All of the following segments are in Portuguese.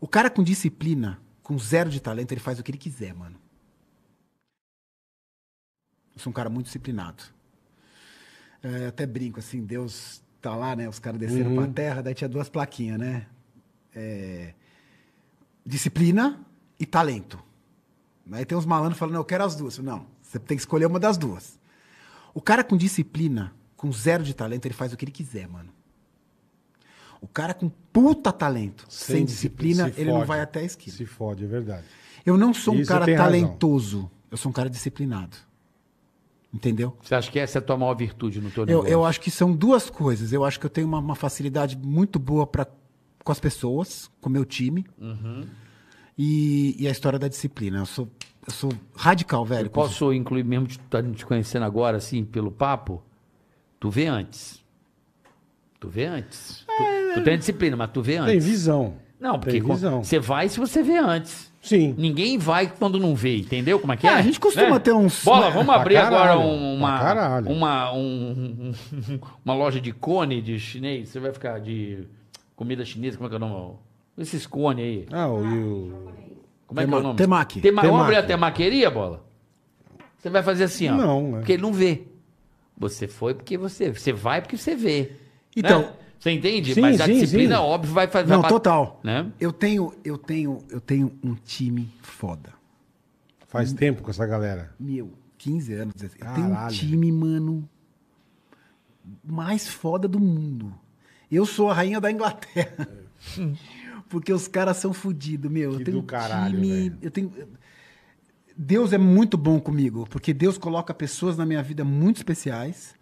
O cara com disciplina, com zero de talento, ele faz o que ele quiser, mano. Eu sou um cara muito disciplinado. É, até brinco, assim, Deus tá lá, né? Os caras desceram uhum. pra terra, daí tinha duas plaquinhas, né? É... disciplina e talento. Aí tem uns malandros falando, eu quero as duas. Não, você tem que escolher uma das duas. O cara com disciplina, com zero de talento, ele faz o que ele quiser, mano. O cara com puta talento, sem, sem disciplina, ele fode, não vai até a esquina. Se fode, é verdade. Eu não sou um Isso cara talentoso, razão. eu sou um cara disciplinado. Entendeu? Você acha que essa é a tua maior virtude no teu negócio? Eu, eu acho que são duas coisas. Eu acho que eu tenho uma, uma facilidade muito boa para com as pessoas, com o meu time. Uhum. E, e, a história da disciplina. Eu sou, eu sou radical, velho. Eu posso incluir, mesmo te, tá te conhecendo agora, assim, pelo papo? Tu vê antes. Tu vê antes. É, é. Tu tem disciplina, mas tu vê antes. Tem visão. Não, porque tem visão. você vai se você vê antes. Sim. Ninguém vai quando não vê, entendeu como é que é? é a gente costuma né? ter uns. Bola, vamos abrir caralho, agora uma. Uma, uma um, uma loja de cone de chinês. Você vai ficar de comida chinesa, como é que é o nome? Esses cone aí. Ah, o. Como é Tema, que é o nome? Temaki. Tema, temaki. Vamos abrir a temaqueria, bola? Você vai fazer assim, ó. Não, né? Porque ele não vê. Você foi porque você. Você vai porque você vê. Então. Né? Você entende? Sim, Mas sim, a disciplina, sim. óbvio, vai fazer. Não, vai... total. Né? Eu tenho, eu tenho, eu tenho um time foda. Faz um... tempo com essa galera. Meu, 15 anos. Eu tenho um time, mano, mais foda do mundo. Eu sou a rainha da Inglaterra. Porque os caras são fodidos, meu. Que eu tenho do caralho, time, velho. eu tenho Deus é muito bom comigo, porque Deus coloca pessoas na minha vida muito especiais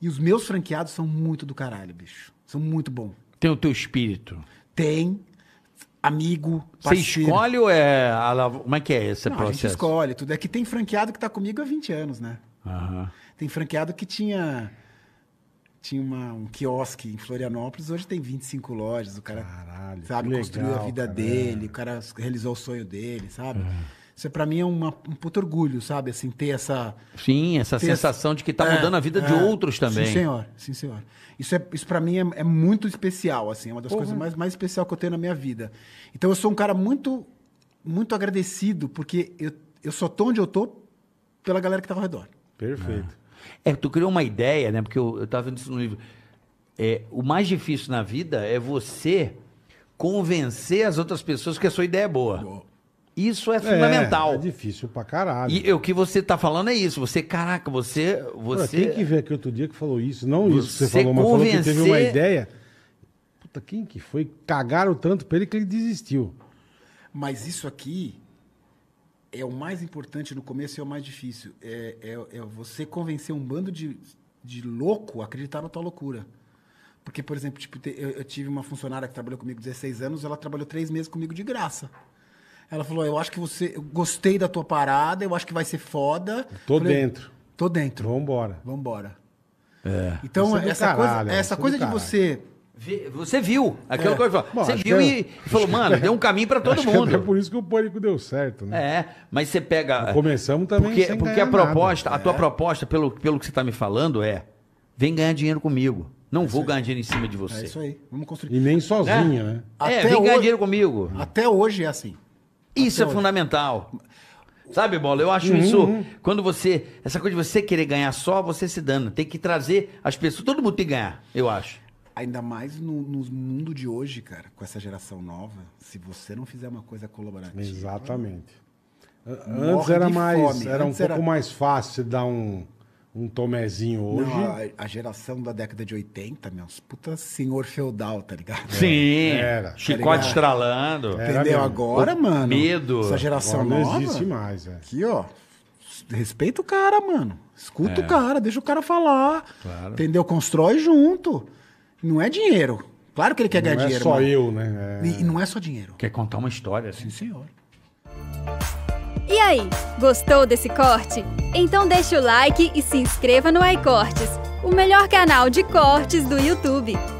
e os meus franqueados são muito do caralho, bicho. São muito bom. Tem o teu espírito. Tem. Amigo, parceiro. Você escolhe ou é. Como é que é esse Não, processo? A gente escolhe tudo. É que tem franqueado que tá comigo há 20 anos, né? Uhum. Tem franqueado que tinha tinha uma, um quiosque em Florianópolis, hoje tem 25 lojas, o cara Caralho, sabe, construiu a vida cara. dele, o cara realizou o sonho dele, sabe? É. Isso é, para mim é uma, um puto orgulho, sabe? Assim, ter essa. Sim, essa sensação essa... de que está é, mudando a vida é, de outros também. Sim, senhor. Sim, senhor. Isso, é, isso para mim é, é, muito especial, assim. É uma das coisas mais, mais especial que eu tenho na minha vida. Então eu sou um cara muito, muito agradecido, porque eu, eu só tô onde eu tô pela galera que tá ao redor. Perfeito. É. é, tu criou uma ideia, né? Porque eu, eu tava vendo isso no livro. É, o mais difícil na vida é você convencer as outras pessoas que a sua ideia é boa. boa. Isso é, é fundamental. É, é difícil pra caralho. E o que você tá falando é isso. Você, caraca, você. você Olha, tem que ver aqui outro dia que falou isso. Não isso que você falou, mas coisa falou que teve uma ideia. Puta, quem que foi? Cagaram tanto pra ele que ele desistiu. Mas isso aqui é o mais importante no começo e é o mais difícil. É, é, é você convencer um bando de, de louco a acreditar na tua loucura. Porque, por exemplo, tipo, eu, eu tive uma funcionária que trabalhou comigo 16 anos, ela trabalhou três meses comigo de graça. Ela falou: Eu acho que você. Eu gostei da tua parada, eu acho que vai ser foda. Tô falei, dentro. Tô dentro. Vambora. Vambora. É. Então, é essa caralho, coisa, essa é coisa de caralho. você. Você viu aquela é. coisa. Bom, você viu eu, e é. falou, mano, deu um caminho para todo é mundo. É por isso que o pânico deu certo, né? É, mas você pega. começamos também. Porque, porque a proposta, nada. a tua é. proposta, pelo, pelo que você tá me falando, é: vem ganhar dinheiro comigo. Não é vou ganhar dinheiro em cima de você. É isso aí. Vamos construir. E nem sozinha, né? né? É, vem hoje... ganhar dinheiro comigo. Até hoje é assim. Isso é fundamental. Sabe, Bola? Eu acho uhum, isso. Quando você. Essa coisa de você querer ganhar só, você se dando. Tem que trazer as pessoas. Todo mundo tem que ganhar, eu acho. Ainda mais no, no mundo de hoje, cara, com essa geração nova, se você não fizer uma coisa colaborativa. Exatamente. Antes era mais. Fome. Era Antes um era... pouco mais fácil dar um um Tomezinho hoje. Não, a, a, geração da década de 80, meus puta senhor feudal, tá ligado? Sim. Era. Chicote tá estralando. Entendeu? Agora, o mano. Medo. Essa geração agora não nova, existe mais, é. Aqui, ó. Respeita o cara, mano. Escuta é. o cara, deixa o cara falar. Claro. Entendeu? Constrói junto. Não é dinheiro. Claro que ele quer não ganhar é dinheiro. Não é só mano. eu, né? É... E não é só dinheiro. Quer contar uma história, sim, assim? senhor. E aí, gostou desse corte? Então deixa o like e se inscreva no iCortes, o melhor canal de cortes do YouTube.